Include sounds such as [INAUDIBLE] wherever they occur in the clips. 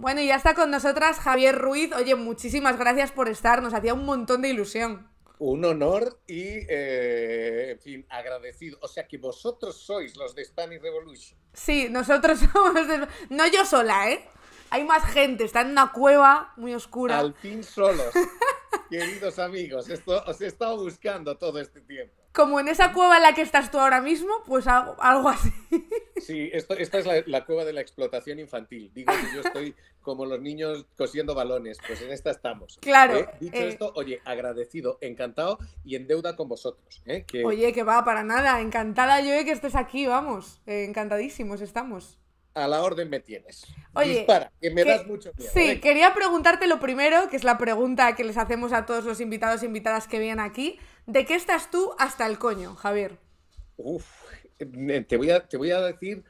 Bueno, y ya está con nosotras Javier Ruiz. Oye, muchísimas gracias por estar, nos hacía un montón de ilusión. Un honor y, eh, en fin, agradecido. O sea que vosotros sois los de Spanish Revolution. Sí, nosotros [LAUGHS] somos No yo sola, ¿eh? Hay más gente, está en una cueva muy oscura. Al fin solos. [LAUGHS] Queridos amigos, esto, os he estado buscando todo este tiempo. Como en esa cueva en la que estás tú ahora mismo, pues algo, algo así. [LAUGHS] Sí, esta es la, cueva de la explotación infantil. Digo que yo estoy como los niños cosiendo balones, pues en esta estamos. ¿eh? Claro. Dicho eh. esto, oye, agradecido, encantado y en deuda con vosotros. ¿eh? Oye, que va, para nada. Encantada yo que estés aquí, vamos. encantadísimos estamos. A la orden me tienes. Oye, que me das mucho Sí, quería preguntarte lo primero, que es la pregunta que les hacemos a todos los invitados e invitadas que vienen aquí. ¿De qué estás tú hasta el coño, Javier? Uf, eh, te voy a, te voy a decir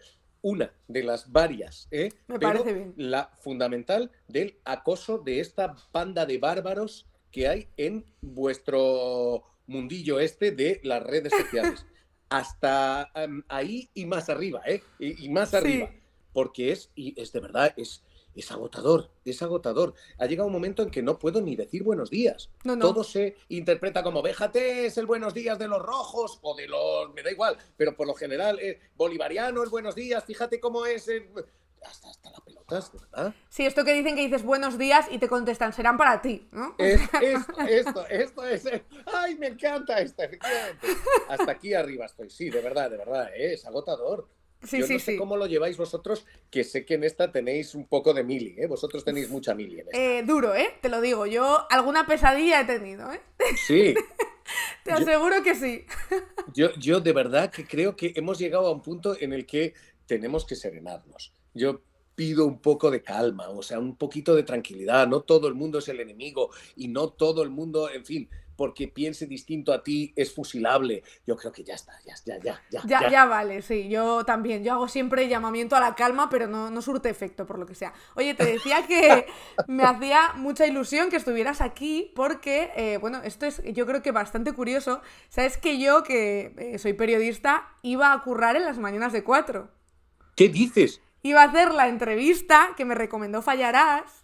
una de las varias, ¿eh? pero la fundamental del acoso de esta banda de bárbaros que hay en vuestro mundillo este de las redes sociales. [LAUGHS] Hasta em, ahí y más arriba, ¿eh? Y, más arriba. Porque es, y es de verdad, es, es agotador, es agotador. Ha llegado un momento en que no puedo ni decir buenos días. Todo se interpreta como, béjate, es el buenos días de los rojos o de los... me da igual, pero por lo general, bolivariano es buenos días, fíjate cómo es... Hasta, hasta, pelota, pelota, ¿verdad? Sí, esto que dicen que dices buenos días y te contestan, serán para ti, ¿no? esto, esto, [LAUGHS] esto es. ¡Ay, me encanta esto! Hasta aquí arriba estoy, sí, de verdad, de verdad, ¿eh? es agotador. Sí, no sé cómo lo lleváis vosotros, que sé que en esta tenéis un poco de mili, ¿eh? Vosotros tenéis mucha mili eh, duro, ¿eh? Te lo digo. Yo alguna pesadilla he tenido, ¿eh? Sí. [LAUGHS] Te aseguro que sí. [LAUGHS] Yo, yo de verdad que creo que hemos llegado a un punto en el que tenemos que serenarnos. Yo pido un poco de calma, o sea, un poquito de tranquilidad. No todo el mundo es el enemigo y no todo el mundo, en fin, porque piense distinto a ti es fusilable. Yo creo que ya está, ya, ya, ya, ya. Ya, ya. ya vale, sí, yo también. Yo hago siempre llamamiento a la calma, pero no, surte efecto, por lo que sea. Oye, te decía que [LAUGHS] me hacía mucha ilusión que estuvieras aquí, porque, eh, bueno, esto es yo creo que bastante curioso. Sabes que yo, que eh, soy periodista, iba a currar en las mañanas de cuatro. ¿Qué dices? Iba a hacer la entrevista que me recomendó Fallarás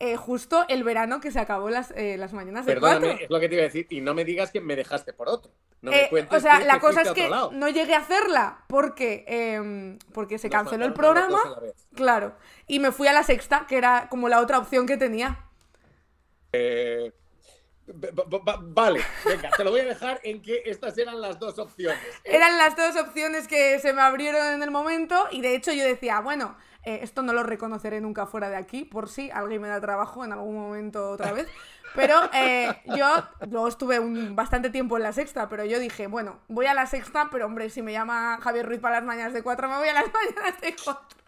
eh, justo el verano que se acabó las, eh, mañanas de es lo que te iba a decir. Y no me digas que me dejaste por otro. No eh, o sea, la cosa es que no llegué a hacerla porque, em, porque se canceló el programa. Claro. Y me fui a la sexta, que era como la otra opción que tenía. Vale, venga, te lo voy a dejar en que estas eran las dos opciones. Eran las dos opciones que se me abrieron en el momento y de hecho yo decía, bueno, eh, esto no lo reconoceré nunca fuera de aquí, por si alguien me da trabajo en algún momento otra vez. Pero eh, yo luego estuve un, bastante tiempo en la sexta, pero yo dije, bueno, voy a la sexta, pero hombre, si me llama Javier Ruiz para las mañanas de cuatro, me voy a las [LAUGHS] mañanas de cuatro.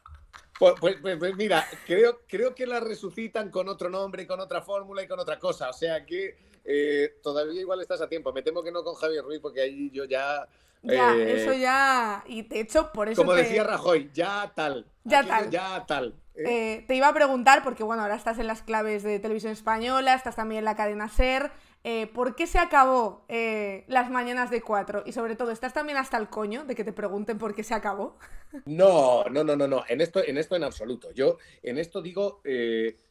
Pues, pues, pues, pues, mira, creo, creo que la resucitan con otro nombre, con otra fórmula y con otra cosa. O sea que eh, todavía igual estás a tiempo. Me temo que no con Javier Ruiz, porque ahí yo ya ya, eh, eso ya. Y de hecho, por eso. Como decía Rajoy, ya tal. Ya tal. Ya tal. ¿eh? Eh, te iba a preguntar, porque bueno, ahora estás en las claves de televisión española, estás también en la cadena Ser. ¿Por qué se acabó las mañanas de Cuatro? Y sobre todo, ¿estás también hasta el coño de que te pregunten por qué se acabó? [LAUGHS] No, no, no, no, no. En esto, en esto en absoluto. Yo en esto digo,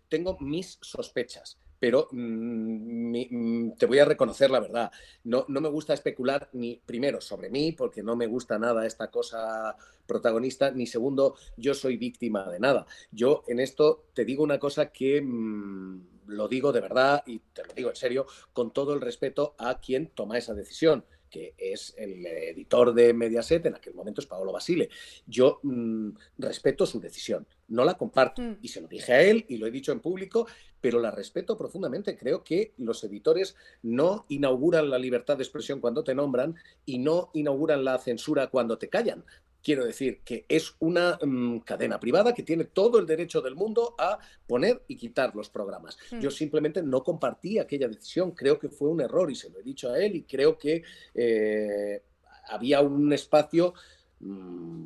tengo mis sospechas pero mm, mm, te voy a reconocer la verdad. No, no me gusta especular ni primero sobre mí, porque no me gusta nada esta cosa protagonista, ni segundo, yo soy víctima de nada. Yo en esto te digo una cosa que... Mm, lo digo de verdad y te lo digo en serio, con todo el respeto a quien toma esa decisión, que es el editor de Mediaset, en aquel momento es Paolo Basile. Yo respeto su decisión, no la comparto y se lo dije a él y lo he dicho en público pero la respeto profundamente. Creo que los editores no inauguran la libertad de expresión cuando te nombran y no inauguran la censura cuando te callan. Quiero decir que es una mm, cadena privada que tiene todo el derecho del mundo a poner y quitar los programas. Mm. Yo simplemente no compartí aquella decisión, creo que fue un error y se lo he dicho a él y creo que eh, había un espacio... Mm,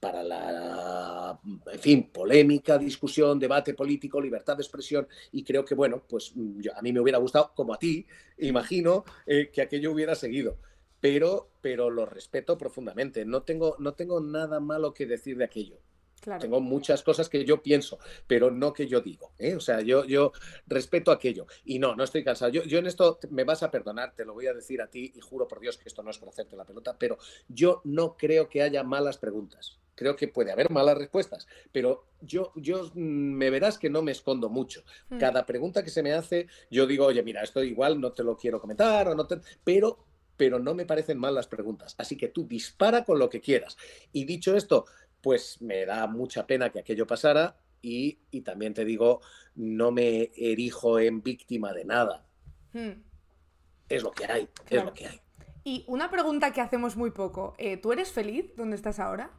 para la, en fin, polémica, discusión, debate político, libertad de expresión, y creo que, bueno, pues mm, yo, a mí me hubiera gustado, como a ti, imagino, eh, que aquello hubiera seguido, pero, pero lo respeto profundamente, no tengo, no tengo nada malo que decir de aquello. Tengo muchas cosas que yo pienso, pero no que yo digo. ¿eh? O sea, yo, yo respeto aquello. Y no, no estoy cansado. Yo, yo en esto me vas a perdonar, te lo voy a decir a ti y juro por Dios que esto no es por hacerte la pelota, pero yo no creo que haya malas preguntas. Creo que puede haber malas respuestas, pero yo, yo mm, me verás que no me escondo mucho. Hmm. Cada pregunta que se me hace, yo digo, oye, mira, esto igual no te lo quiero comentar, o no pero pero no me parecen malas preguntas. Así que tú dispara con lo que quieras. Y dicho esto, pues me da mucha pena que aquello pasara y, también te digo, no me erijo en víctima de nada. Hmm. Es lo que hay, es lo que hay. Y una pregunta que hacemos muy poco, eh, ¿tú eres feliz donde estás ahora?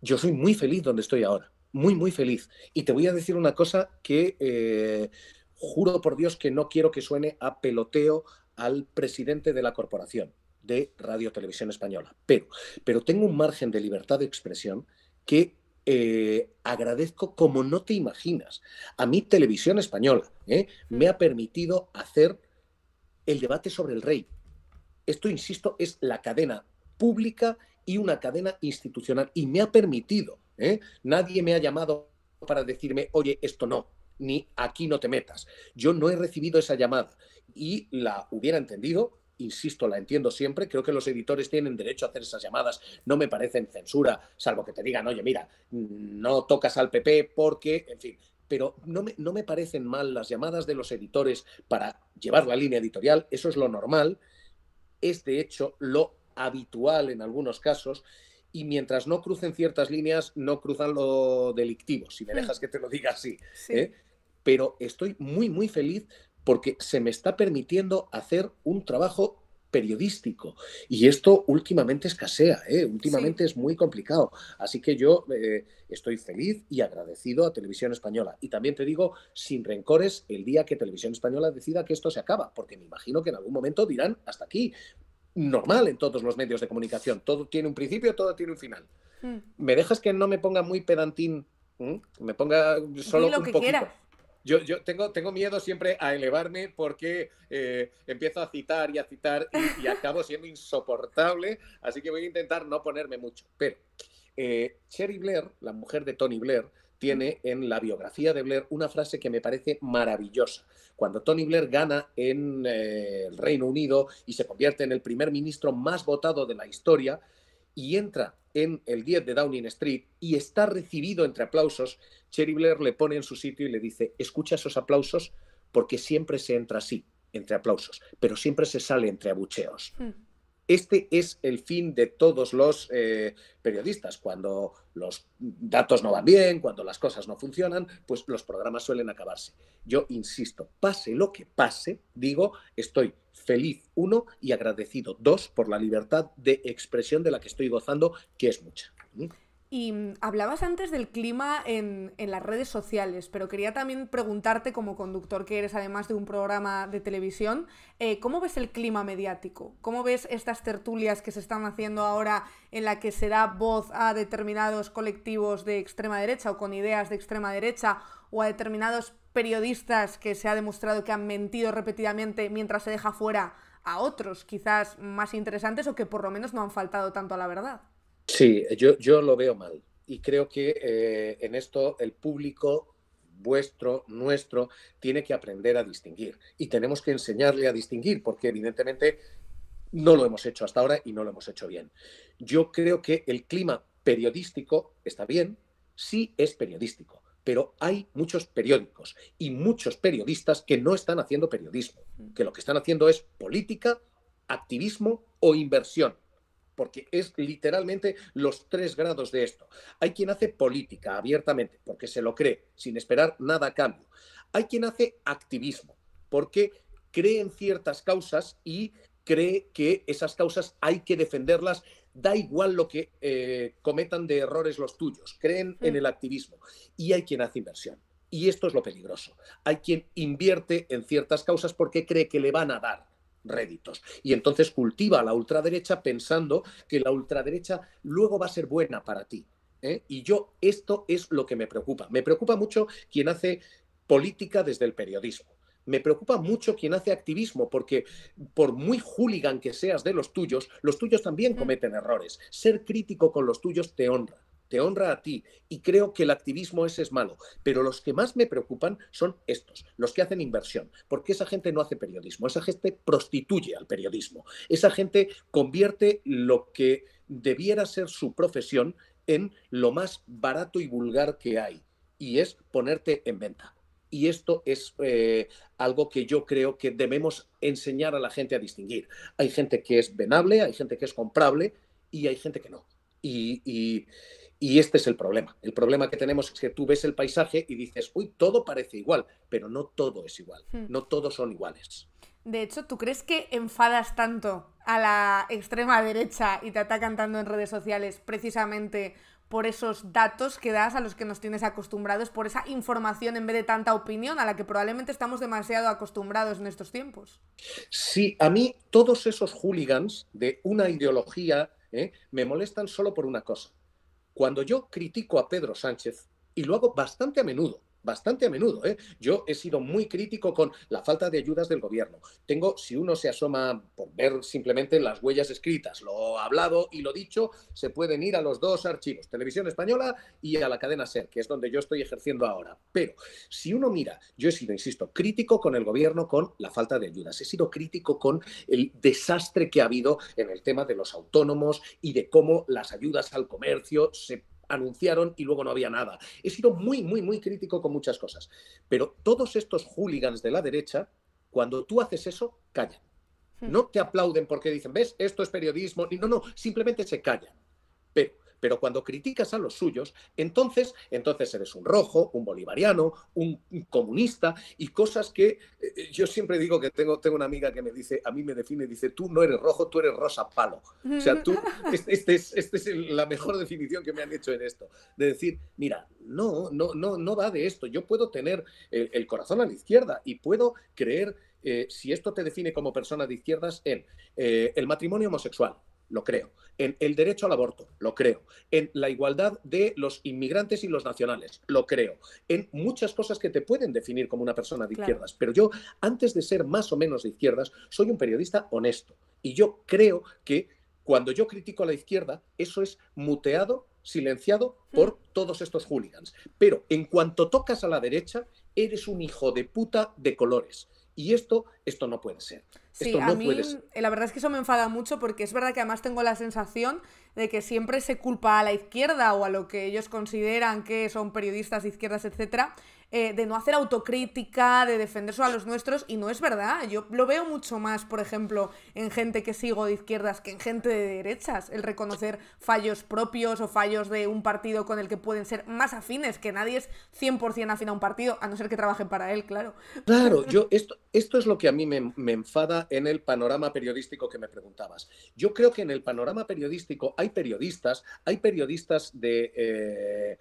Yo soy muy feliz donde estoy ahora, muy, muy feliz. Y te voy a decir una cosa que eh, juro por Dios que no quiero que suene a peloteo al presidente de la corporación de Radio Televisión Española. Pero, pero tengo un margen de libertad de expresión que eh, agradezco como no te imaginas. A mi Televisión Española ¿eh? me ha permitido hacer el debate sobre el rey. Esto, insisto, es la cadena pública y una cadena institucional. Y me ha permitido. ¿eh? Nadie me ha llamado para decirme, oye, esto no, ni aquí no te metas. Yo no he recibido esa llamada y la hubiera entendido insisto, la entiendo siempre, creo que los editores tienen derecho a hacer esas llamadas, no me parecen censura, salvo que te digan, oye, mira, no tocas al PP porque, en fin, pero no me, no me parecen mal las llamadas de los editores para llevar la línea editorial, eso es lo normal, es de hecho lo habitual en algunos casos, y mientras no crucen ciertas líneas, no cruzan lo delictivo, si me hmm. dejas que te lo diga así. ¿eh? Pero estoy muy, muy feliz porque se me está permitiendo hacer un trabajo periodístico. Y esto últimamente escasea, ¿eh? últimamente es muy complicado. Así que yo eh, estoy feliz y agradecido a Televisión Española. Y también te digo, sin rencores, el día que Televisión Española decida que esto se acaba, porque me imagino que en algún momento dirán hasta aquí. Normal en todos los medios de comunicación. Todo tiene un principio, todo tiene un final. Hmm. ¿Me dejas que no me ponga muy pedantín? ¿Mm? ¿Me ponga solo lo un que poquito? Yo, yo tengo, tengo miedo siempre a elevarme porque eh, empiezo a citar y a citar y, [LAUGHS] acabo siendo insoportable, así que voy a intentar no ponerme mucho. Pero eh, Blair, la mujer de Tony Blair, tiene en la biografía de Blair una frase que me parece maravillosa. Cuando Tony Blair gana en eh, el Reino Unido y se convierte en el primer ministro más votado de la historia, y entra en el 10 de Downing Street y está recibido entre aplausos, Cherry Blair le pone en su sitio y le dice, escucha esos aplausos porque siempre se entra así, entre aplausos, pero siempre se sale entre abucheos. Hmm. Este es el fin de todos los eh, periodistas. Cuando los datos no van bien, cuando las cosas no funcionan, pues los programas suelen acabarse. Yo insisto, pase lo que pase, digo, estoy feliz, uno, y agradecido, dos, por la libertad de expresión de la que estoy gozando, que es mucha. Y mm, hablabas antes del clima en, las redes sociales, pero quería también preguntarte, como conductor que eres además de un programa de televisión, eh, ¿cómo ves el clima mediático? ¿Cómo ves estas tertulias que se están haciendo ahora en la que se da voz a determinados colectivos de extrema derecha o con ideas de extrema derecha o a determinados periodistas que se ha demostrado que han mentido repetidamente mientras se deja fuera a otros, quizás más interesantes o que por lo menos no han faltado tanto a la verdad? Sí, yo, yo lo veo mal. Y creo que eh, en esto el público vuestro, nuestro, tiene que aprender a distinguir. Y tenemos que enseñarle a distinguir, porque evidentemente no lo hemos hecho hasta ahora y no lo hemos hecho bien. Yo creo que el clima periodístico está bien, sí es periodístico, pero hay muchos periódicos y muchos periodistas que no están haciendo periodismo, mm. que lo que están haciendo es política, activismo o inversión porque es literalmente los tres grados de esto. Hay quien hace política abiertamente, porque se lo cree, sin esperar nada a cambio. Hay quien hace activismo, porque cree en ciertas causas y cree que esas causas hay que defenderlas, da igual lo que eh, cometan de errores los tuyos, creen en mm. el activismo. Y hay quien hace inversión. Y esto es lo peligroso. Hay quien invierte en ciertas causas porque cree que le van a dar réditos. Y entonces cultiva la ultraderecha pensando que la ultraderecha luego va a ser buena para ti. ¿eh? Y yo, esto es lo que me preocupa. Me preocupa mucho quien hace política desde el periodismo. Me preocupa mucho quien hace activismo, porque por muy hooligan que seas de los tuyos, los tuyos también cometen errores. Ser crítico con los tuyos te honra te honra a ti. Y creo que el activismo ese es malo. Pero los que más me preocupan son estos, los que hacen inversión, porque esa gente no hace periodismo, esa gente prostituye al periodismo, esa gente convierte lo que debiera ser su profesión en lo más barato y vulgar que hay, y es ponerte en venta. Y esto es eh, algo que yo creo que debemos enseñar a la gente a distinguir. Hay gente que es venable, hay gente que es comprable y hay gente que no. y y este es el problema. El problema que tenemos es que tú ves el paisaje y dices, uy, todo parece igual, pero no todo es igual, hmm. no todos son iguales. De hecho, ¿tú crees que enfadas tanto a la extrema derecha y te atacan tanto en redes sociales precisamente por esos datos que das a los que nos tienes acostumbrados, por esa información en vez de tanta opinión a la que probablemente estamos demasiado acostumbrados en estos tiempos. Sí, a mí todos esos hooligans de una ideología ¿eh? me molestan solo por una cosa, cuando yo critico a Pedro Sánchez, y lo hago bastante a menudo, bastante a menudo. ¿eh? Yo he sido muy crítico con la falta de ayudas del gobierno. Tengo, si uno se asoma por ver simplemente las huellas escritas, lo hablado y lo dicho, se pueden ir a los dos archivos, Televisión Española y a la cadena SER, que es donde yo estoy ejerciendo ahora. Pero si uno mira, yo he sido, insisto, crítico con el gobierno con la falta de ayudas. He sido crítico con el desastre que ha habido en el tema de los autónomos y de cómo las ayudas al comercio se anunciaron y luego no había nada. He sido muy, muy, muy crítico con muchas cosas. Pero todos estos hooligans de la derecha, cuando tú haces eso, callan. Hmm. No te aplauden porque dicen, ves, esto es periodismo. No, no, simplemente se callan. Pero pero cuando criticas a los suyos, entonces, entonces eres un rojo, un bolivariano, un, comunista y cosas que eh, yo siempre digo que tengo, tengo una amiga que me dice, a mí me define, dice, tú no eres rojo, tú eres rosa palo. O sea, tú, [LAUGHS] esta este es, este la mejor definición que me han hecho en esto. De decir, mira, no, no, no, no va de esto. Yo puedo tener el, corazón a la izquierda y puedo creer eh, si esto te define como persona de izquierdas, en eh, el matrimonio homosexual, lo creo. En el derecho al aborto, lo creo. En la igualdad de los inmigrantes y los nacionales, lo creo. En muchas cosas que te pueden definir como una persona de izquierdas. Pero yo, antes de ser más o menos de izquierdas, soy un periodista honesto. Y yo creo que cuando yo critico a la izquierda, eso es muteado, silenciado mm. por todos estos hooligans. Pero en cuanto tocas a la derecha, eres un hijo de puta de colores. Y esto esto no puede ser. Sí, a mí la verdad es que eso me enfada mucho porque es verdad que además tengo la sensación de que siempre se culpa a la izquierda o a lo que ellos consideran que son periodistas de izquierdas, etcétera, eh, de no hacer autocrítica, de defenderse a los nuestros, y no es verdad. Yo lo veo mucho más, por ejemplo, en gente que sigo de izquierdas que en gente de derechas, el reconocer fallos propios o fallos de un partido con el que pueden ser más afines, que nadie es 100% afín a un partido, a no ser que trabajen para él, claro. Claro, [LAUGHS] yo esto, esto es lo que a mí mí me, enfada en el panorama periodístico que me preguntabas. Yo creo que en el panorama periodístico hay periodistas, hay periodistas de... Eh,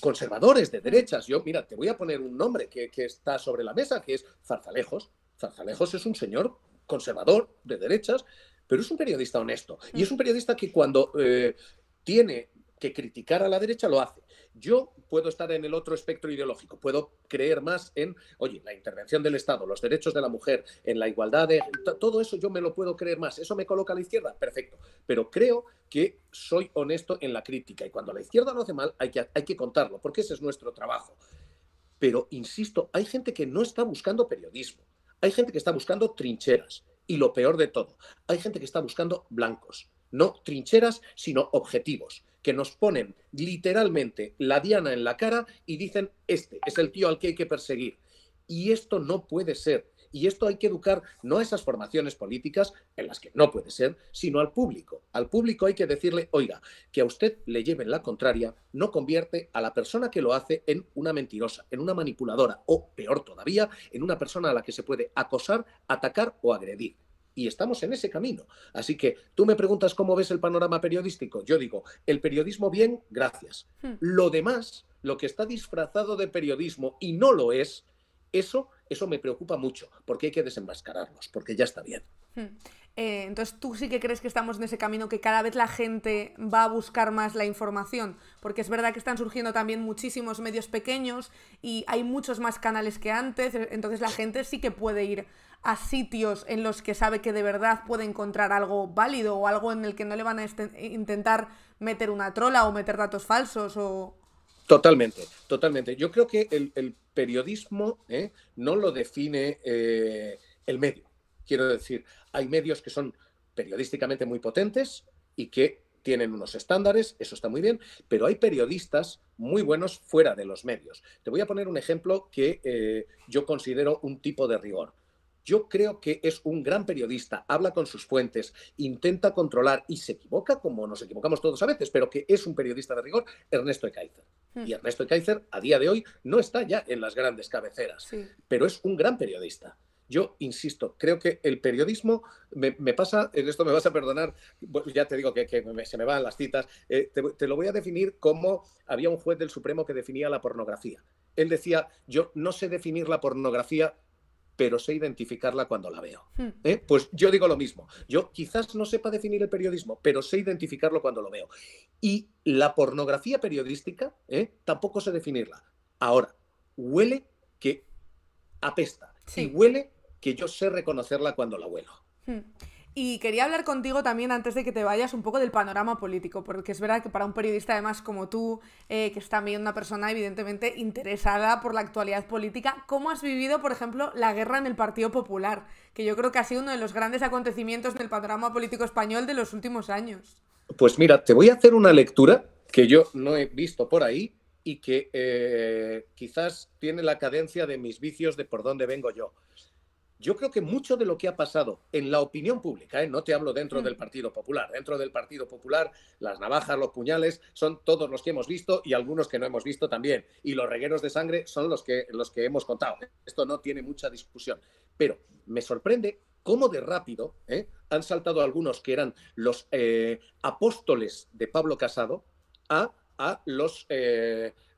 conservadores, de derechas. Yo, mira, te voy a poner un nombre que, está sobre la mesa, que es Zarzalejos. Zarzalejos es un señor conservador, de derechas, pero es un periodista honesto. Y es un periodista que cuando eh, tiene que criticar a la derecha lo hace. Yo puedo estar en el otro espectro ideológico, puedo creer más en, oye, la intervención del Estado, los derechos de la mujer, en la igualdad de... Todo eso yo me lo puedo creer más. ¿Eso me coloca a la izquierda? Perfecto. Pero creo que soy honesto en la crítica y cuando la izquierda no hace mal hay que, hay que contarlo, porque ese es nuestro trabajo. Pero, insisto, hay gente que no está buscando periodismo, hay gente que está buscando trincheras y lo peor de todo, hay gente que está buscando blancos, no trincheras, sino objetivos que nos ponen literalmente la diana en la cara y dicen, este es el tío al que hay que perseguir. Y esto no puede ser. Y esto hay que educar no a esas formaciones políticas, en las que no puede ser, sino al público. Al público hay que decirle, oiga, que a usted le lleven la contraria no convierte a la persona que lo hace en una mentirosa, en una manipuladora o, peor todavía, en una persona a la que se puede acosar, atacar o agredir y estamos en ese camino. Así que tú me preguntas cómo ves el panorama periodístico. Yo digo, el periodismo bien, gracias. Hmm. Lo demás, lo que está disfrazado de periodismo y no lo es, eso, eso me preocupa mucho, porque hay que desenmascararlos, porque ya está bien. Hmm. Eh, entonces, ¿tú sí que crees que estamos en ese camino que cada vez la gente va a buscar más la información? Porque es verdad que están surgiendo también muchísimos medios pequeños y hay muchos más canales que antes, eh, entonces la gente sí que puede ir a sitios en los que sabe que de verdad puede encontrar algo válido o algo en el que no le van a este, eh, intentar meter una trola o meter datos falsos o... Totalmente, totalmente. Yo creo que el, periodismo no lo define el medio. Quiero decir, hay medios que son periodísticamente muy potentes y que tienen unos estándares, eso está muy bien, pero hay periodistas muy buenos fuera de los medios. Te voy a poner un ejemplo que eh, yo considero un tipo de rigor. Yo creo que es un gran periodista, habla con sus fuentes, intenta controlar y se equivoca, como nos equivocamos todos a veces, pero que es un periodista de rigor, Ernesto de Kaiser. Hmm. Y Ernesto Kaiser a día de hoy, no está ya en las grandes cabeceras, pero es un gran periodista yo insisto, creo que el periodismo me, pasa, en esto me vas a perdonar, ya te digo que, se me van las citas, eh, te, lo voy a definir como había un juez del Supremo que definía la pornografía. Él decía, yo no sé definir la pornografía pero sé identificarla cuando la veo. Hmm. ¿Eh? Pues yo digo lo mismo. Yo quizás no sepa definir el periodismo, pero sé identificarlo cuando lo veo. Y la pornografía periodística ¿eh? tampoco sé definirla. Ahora, huele que apesta. Y huele yo sé reconocerla cuando la vuelo. Hmm. Y quería hablar contigo también antes de que te vayas un poco del panorama político, porque es verdad que para un periodista además como tú, eh, que es también una persona evidentemente interesada por la actualidad política, ¿cómo has vivido, por ejemplo, la guerra en el Partido Popular? Que yo creo que ha sido uno de los grandes acontecimientos del panorama político español de los últimos años. Pues mira, te voy a hacer una lectura que yo no he visto por ahí y que eh, quizás tiene la cadencia de mis vicios de por dónde vengo yo yo creo que mucho de lo que ha pasado en la opinión pública, ¿eh? no te hablo dentro mm. del Partido Popular, dentro del Partido Popular las navajas, los puñales son todos los que hemos visto y algunos que no hemos visto también, y los regueros de sangre son los que, los que hemos contado. Esto no tiene mucha discusión, pero me sorprende cómo de rápido ¿eh? han saltado algunos que eran los eh, apóstoles de Pablo Casado a, a los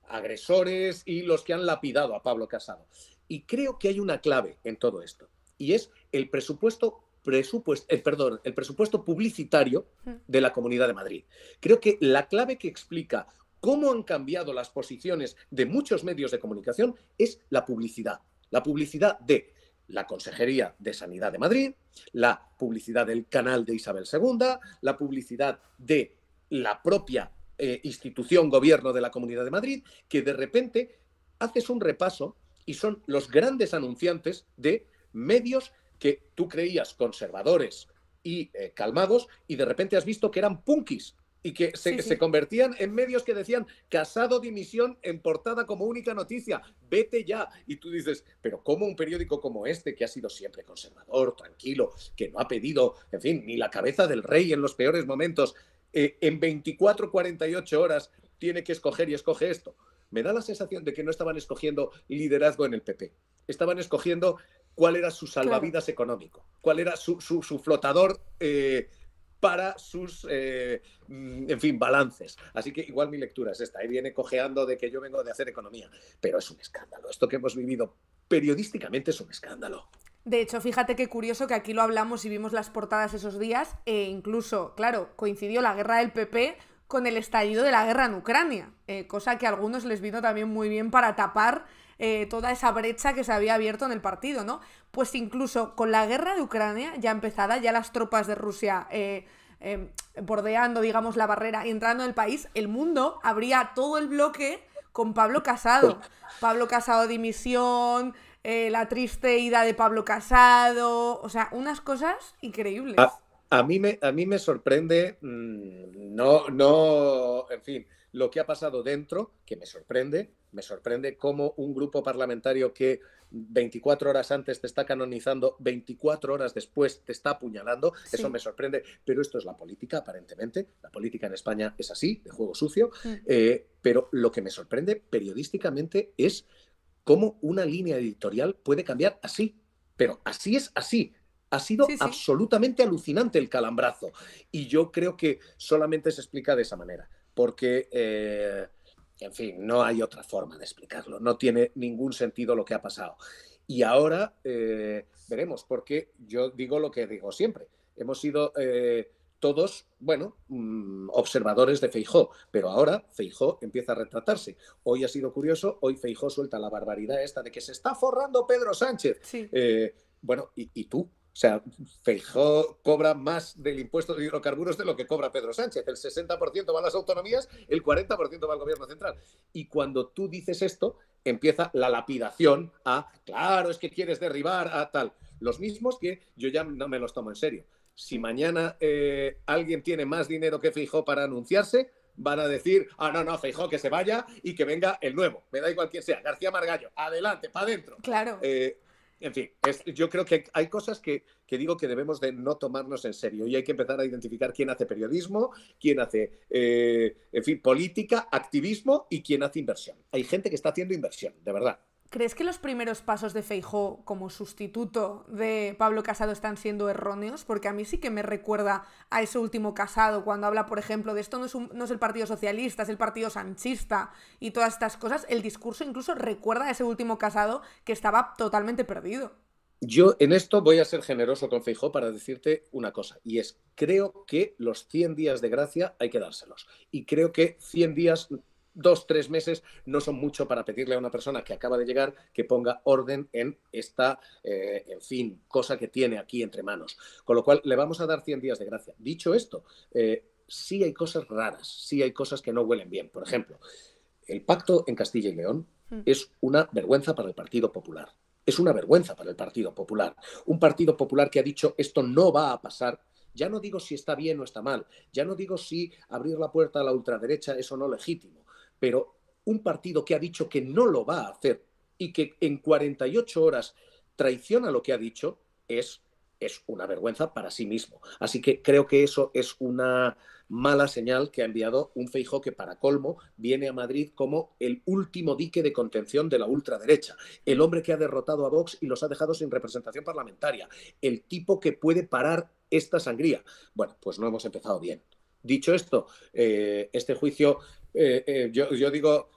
agresores y los que han lapidado a Pablo Casado. Y creo que hay una clave en todo esto, y es el presupuesto, presupuesto eh, perdón, el presupuesto publicitario de la Comunidad de Madrid. Creo que la clave que explica cómo han cambiado las posiciones de muchos medios de comunicación es la publicidad. La publicidad de la Consejería de Sanidad de Madrid, la publicidad del canal de Isabel II, la publicidad de la propia eh, institución gobierno de la Comunidad de Madrid, que de repente haces un repaso y son los grandes anunciantes de medios que tú creías conservadores y eh, calmados y de repente has visto que eran punkis y que se, convertían en medios que decían casado dimisión en portada como única noticia, vete ya. Y tú dices, pero ¿cómo un periódico como este, que ha sido siempre conservador, tranquilo, que no ha pedido, en fin, ni la cabeza del rey en los peores momentos, eh, en 24, 48 horas tiene que escoger y escoge esto? me da la sensación de que no estaban escogiendo liderazgo en el PP, estaban escogiendo cuál era su salvavidas económico, cuál era su, flotador. Eh, para sus, eh, mm, en fin, balances. Así que igual mi lectura es esta. Ahí viene cojeando de que yo vengo de hacer economía. Pero es un escándalo. Esto que hemos vivido periodísticamente es un escándalo. De hecho, fíjate qué curioso que aquí lo hablamos y vimos las portadas esos días e incluso, claro, coincidió la guerra del PP con el estallido de la guerra en Ucrania, eh, cosa que a algunos les vino también muy bien para tapar eh, toda esa brecha que se había abierto en el partido, ¿no? Pues incluso con la guerra de Ucrania ya empezada, ya las tropas de Rusia eh, bordeando, digamos, la barrera y entrando en el país, el mundo abría todo el bloque con Pablo Casado. Pablo Casado dimisión, la triste ida de Pablo Casado, o sea, unas cosas increíbles. Ah, a mí me, a mí me sorprende, mm, no, no, en fin, lo que ha pasado dentro, que me sorprende, me sorprende cómo un grupo parlamentario que 24 horas antes te está canonizando, 24 horas después te está apuñalando, eso me sorprende, pero esto es la política aparentemente, la política en España es así, de juego sucio, mm. eh, pero lo que me sorprende periodísticamente es cómo una línea editorial puede cambiar así, pero así es así, ha sido absolutamente alucinante el calambrazo. Y yo creo que solamente se explica de esa manera, porque, eh, en fin, no hay otra forma de explicarlo. No tiene ningún sentido lo que ha pasado. Y ahora eh, veremos, porque yo digo lo que digo siempre. Hemos sido eh, todos, bueno, mm, observadores de Feijó, pero ahora Feijó empieza a retratarse. Hoy ha sido curioso, hoy Feijó suelta la barbaridad esta de que se está forrando Pedro Sánchez. bueno, ¿y tú o sea, Feijó cobra más del impuesto de hidrocarburos de lo que cobra Pedro Sánchez. El 60% va a las autonomías, el 40% va al gobierno central. Y cuando tú dices esto, empieza la lapidación a, claro, es que quieres derribar a tal. Los mismos que yo ya no me los tomo en serio. Si mañana eh, alguien tiene más dinero que Feijó para anunciarse, van a decir, ah, no, no, Feijó, que se vaya y que venga el nuevo. Me da igual quién sea, García Margallo, adelante, para adentro. Claro. Eh, en fin, yo creo que hay cosas que, digo que debemos de no tomarnos en serio y hay que empezar a identificar quién hace periodismo, quién hace, eh, en fin, política, activismo y quién hace inversión. Hay gente que está haciendo inversión, de verdad. ¿Crees que los primeros pasos de Feijó como sustituto de Pablo Casado están siendo erróneos? Porque a mí sí que me recuerda a ese último Casado cuando habla, por ejemplo, de esto no es, no es el Partido Socialista, es el Partido Sanchista y todas estas cosas. El discurso incluso recuerda a ese último Casado que estaba totalmente perdido. Yo en esto voy a ser generoso con Feijó para decirte una cosa, y es, creo que los 100 días de gracia hay que dárselos. Y creo que 100 días dos, tres meses no son mucho para pedirle a una persona que acaba de llegar que ponga orden en esta, eh, en fin, cosa que tiene aquí entre manos. Con lo cual, le vamos a dar 100 días de gracia. Dicho esto, eh, sí hay cosas raras, sí hay cosas que no huelen bien. Por ejemplo, el pacto en Castilla y León hmm. es una vergüenza para el Partido Popular. Es una vergüenza para el Partido Popular. Un Partido Popular que ha dicho esto no va a pasar ya no digo si está bien o está mal, ya no digo si abrir la puerta a la ultraderecha es o no legítimo pero un partido que ha dicho que no lo va a hacer y que en 48 horas traiciona lo que ha dicho, es, es una vergüenza para sí mismo. Así que creo que eso es una mala señal que ha enviado un feijo que para colmo viene a Madrid como el último dique de contención de la ultraderecha, el hombre que ha derrotado a Vox y los ha dejado sin representación parlamentaria, el tipo que puede parar esta sangría. Bueno, pues no hemos empezado bien. Dicho esto, eh, este juicio eh, eh, yo, yo digo,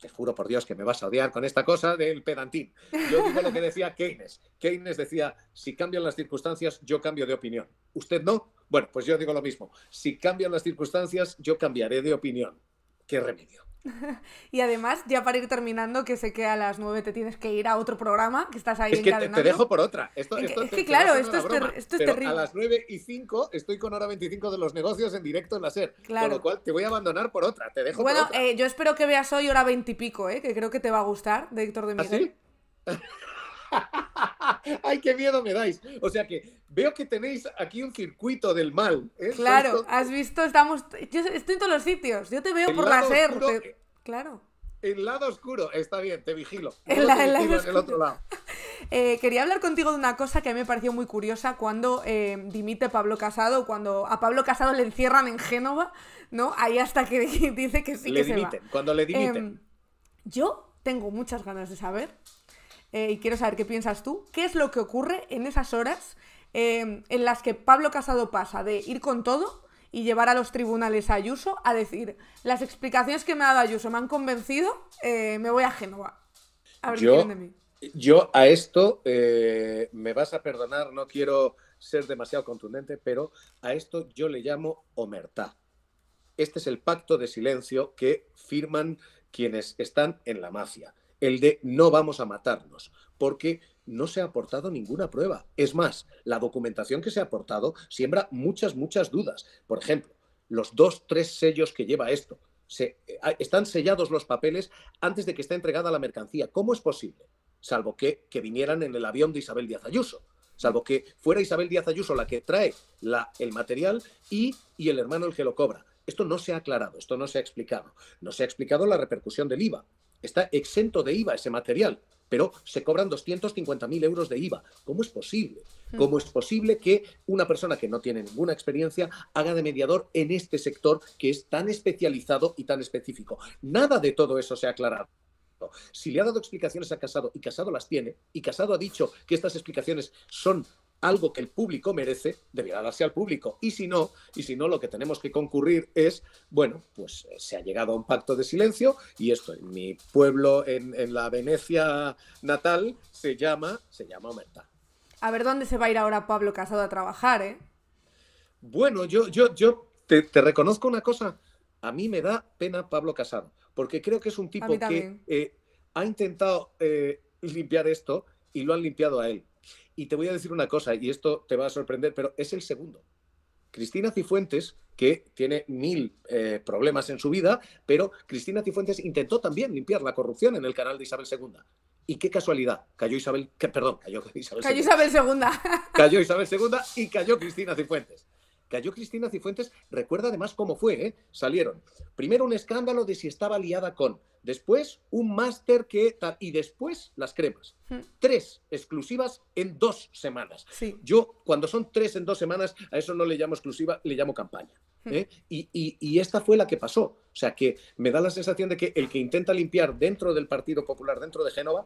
te juro por Dios que me vas a odiar con esta cosa del pedantín. Yo digo lo que decía [LAUGHS] Keynes. Keynes decía, si cambian las circunstancias, yo cambio de opinión. ¿Usted no? Bueno, pues yo digo lo mismo. Si cambian las circunstancias, yo cambiaré de opinión. ¿Qué remedio? [LAUGHS] y además, ya para ir terminando, que sé que a las 9 te tienes que ir a otro programa, que estás ahí. Es que te, dejo por otra. es que claro, esto es, esto es terrible. A las 9 y 5 estoy con hora 25 de los negocios en directo en la SER. Claro. Con lo cual te voy a abandonar por otra. Te dejo bueno, eh, yo espero que veas hoy hora 20 y pico, que creo que te va a gustar, de de ¿Ah, Miguel. [LAUGHS] Ay, qué miedo me dais. O sea que veo que tenéis aquí un circuito del mal. ¿eh? Claro, has visto, estamos. Yo estoy en todos los sitios. Yo te veo por la SER. E-, claro. El lado oscuro, está bien, te vigilo. [LAUGHS] El, lado oscuro otro lado. [LAUGHS] Eh, quería hablar contigo de una cosa que a mí me pareció muy curiosa cuando eh, dimite Pablo Casado, cuando a Pablo Casado le encierran en Génova, ¿no? Ahí hasta que dice que sí que se va. Cuando le dimiten. Em, yo tengo muchas ganas de saber eh, y quiero saber qué piensas tú, qué es lo que ocurre en esas horas em, en las que Pablo Casado pasa de ir con todo y llevar a los tribunales a Ayuso a decir, las explicaciones que me ha dado Ayuso me han convencido, eh, me voy a Génova. A ver yo, Yo a esto, eh, me vas a perdonar, no quiero ser demasiado contundente, pero a esto yo le llamo omertá. Este es el pacto de silencio que firman quienes están en la mafia el de no vamos a matarnos, porque no se ha aportado ninguna prueba. Es más, la documentación que se ha aportado siembra muchas, muchas dudas. Por ejemplo, los dos, tres sellos que lleva esto. Eh, ah, están sellados los papeles antes de que esté entregada la mercancía. ¿Cómo es posible? Salvo que, vinieran en el avión de Isabel Díaz Ayuso salvo que fuera Isabel Díaz Ayuso la que trae el material y, y, el hermano el que lo cobra. Esto no se ha aclarado, esto no se ha explicado. No se ha explicado la repercusión del IVA. Está exento de IVA ese material, pero se cobran 250.000 euros de IVA. ¿Cómo es posible? Hmm. ¿Cómo es posible que una persona que no tiene ninguna experiencia haga de mediador en este sector que es tan especializado y tan específico? Nada de todo eso se ha aclarado. Si le ha dado explicaciones a Casado y Casado las tiene, y Casado ha dicho que estas explicaciones son algo que el público merece, debiera darse al público. Y si no, y si no, lo que tenemos que concurrir es, bueno, pues eh, se ha llegado a un pacto de silencio y esto en mi pueblo, en, la Venecia natal, se llama, se llama omerta. A ver dónde se va a ir ahora Pablo Casado a trabajar, ¿eh? Bueno, yo, yo, yo te, reconozco una cosa. A mí me da pena Pablo Casado, porque creo que es un tipo que eh, ha intentado eh, limpiar esto y lo han limpiado a él. Y te voy a decir una cosa, y esto te va a sorprender, pero es el segundo. Cristina Cifuentes, que tiene mil eh, problemas en su vida, pero Cristina Cifuentes intentó también limpiar la corrupción en el canal de Isabel II. Y qué casualidad, cayó Isabel, perdón, cayó Isabel cayó Isabel II. cayó Isabel II y cayó Cristina Cifuentes. Cayó Cristina Cifuentes, recuerda además cómo fue, ¿eh? Salieron. Primero un escándalo de si estaba liada con, después un máster que y después las cremas. Hmm. Tres exclusivas en dos semanas. Yo, cuando son tres en dos semanas, a eso no le llamo exclusiva, le llamo campaña. Hmm. ¿eh? Y, y, esta fue la que pasó. O sea, que me da la sensación de que el que intenta limpiar dentro del Partido Popular, dentro de Génova,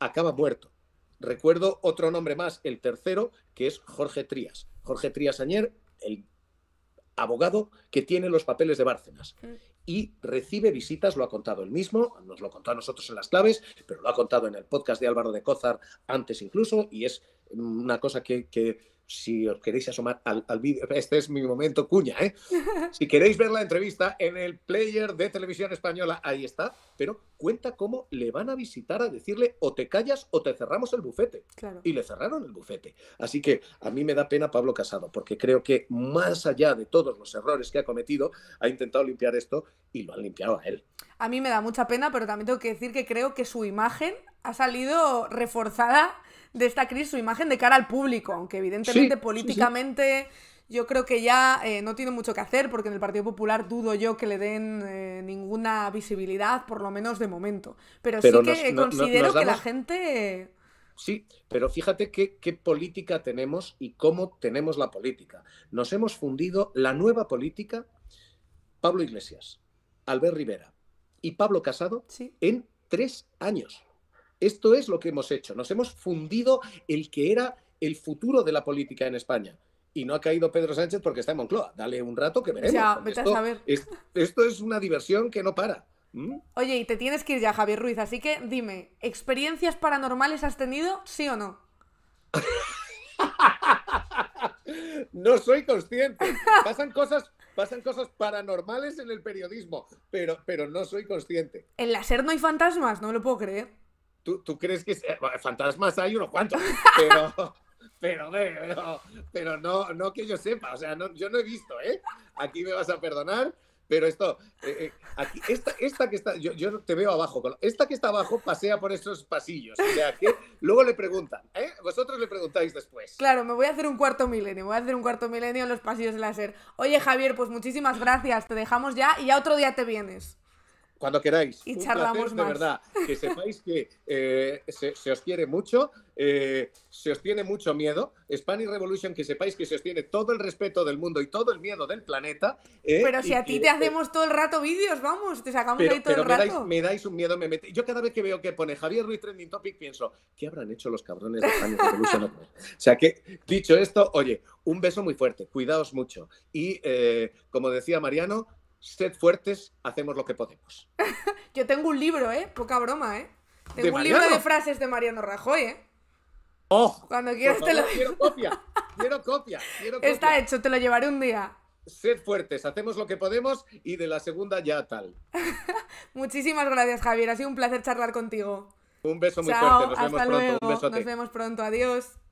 acaba muerto. Recuerdo otro nombre más, el tercero, que es Jorge Trías. Jorge Trías Añer el abogado que tiene los papeles de Bárcenas mm. y recibe visitas, lo ha contado él mismo, nos lo contó a nosotros en las claves, pero lo ha contado en el podcast de Álvaro de Cózar antes incluso, y es una cosa que, que si os queréis asomar al, vídeo, [LAUGHS] este es mi momento cuña, ¿eh? [LAUGHS] Si queréis ver la entrevista en el player de televisión española, ahí está, pero cuenta cómo le van a visitar a decirle o te callas o te cerramos el bufete. Y le cerraron el bufete. Así que a mí me da pena Pablo Casado, porque creo que más allá de todos los errores que ha cometido, ha intentado limpiar esto y lo han limpiado a él. A mí me da mucha pena, pero también tengo que decir que creo que su imagen ha salido reforzada de esta crisis, su imagen de cara al público, aunque evidentemente políticamente yo creo que ya eh, no tiene mucho que hacer, porque en el Partido Popular dudo yo que le den eh, ninguna visibilidad, por lo menos de momento. Pero, sí que considero que la gente... Sí, pero fíjate qué, política tenemos y cómo tenemos la política. Nos hemos fundido la nueva política, Pablo Iglesias, Albert Rivera y Pablo Casado, en tres años. Esto es lo que hemos hecho. Nos hemos fundido el que era el futuro de la política en España. Y no ha caído Pedro Sánchez porque está en Moncloa. Dale un rato que veremos. esto, Es, una diversión que no para. ¿Mm? Oye, y te tienes que ir ya, Javier Ruiz, así que dime, ¿experiencias paranormales has tenido, sí o no? [LAUGHS] no soy consciente. Pasan cosas, pasan cosas paranormales en el periodismo, pero, pero no soy consciente. En la SER no hay fantasmas, no me lo puedo creer tú, tú crees que fantasmas hay unos cuantos, pero, [LAUGHS] pero, pero, pero, no, no que yo sepa, o sea, yo no he visto, ¿eh? Aquí me vas a perdonar, pero esto, eh, eh, esta, esta que está, yo, yo, te veo abajo, esta que está abajo pasea por esos pasillos, o sea, que luego le preguntan, ¿eh? Vosotros le preguntáis después. Claro, me voy a hacer un cuarto milenio, voy a hacer un cuarto milenio en los pasillos de Oye, Javier, pues muchísimas gracias, te dejamos ya y ya otro día te vienes cuando queráis. Y un charlamos De verdad, que sepáis que eh, se, os quiere mucho, eh, se os tiene mucho miedo. Spanish Revolution, que sepáis que se os tiene todo el respeto del mundo y todo el miedo del planeta. Eh, pero si a ti te hacemos todo el rato vídeos, vamos, te sacamos de ahí todo el rato. me dais un miedo, me mete... Yo cada vez que veo que pone Javier Ruiz Trending Topic pienso, ¿qué habrán hecho los cabrones de Spanish Revolution? o sea que, dicho esto, oye, un beso muy fuerte, cuidaos mucho. Y como decía Mariano, sed fuertes, hacemos lo que podemos. [LAUGHS] Yo tengo un libro, ¿eh? Poca broma, ¿eh? Tengo un libro de frases de Mariano Rajoy, ¿eh? Oh, Cuando quieras te lo [LAUGHS] quiero copia, quiero copia, Está hecho, te lo llevaré un día. Sed fuertes, hacemos lo que podemos y de la segunda ya tal. [LAUGHS] Muchísimas gracias, Javier. Ha sido un placer charlar contigo. Un beso muy fuerte. Nos Nos vemos pronto. Adiós.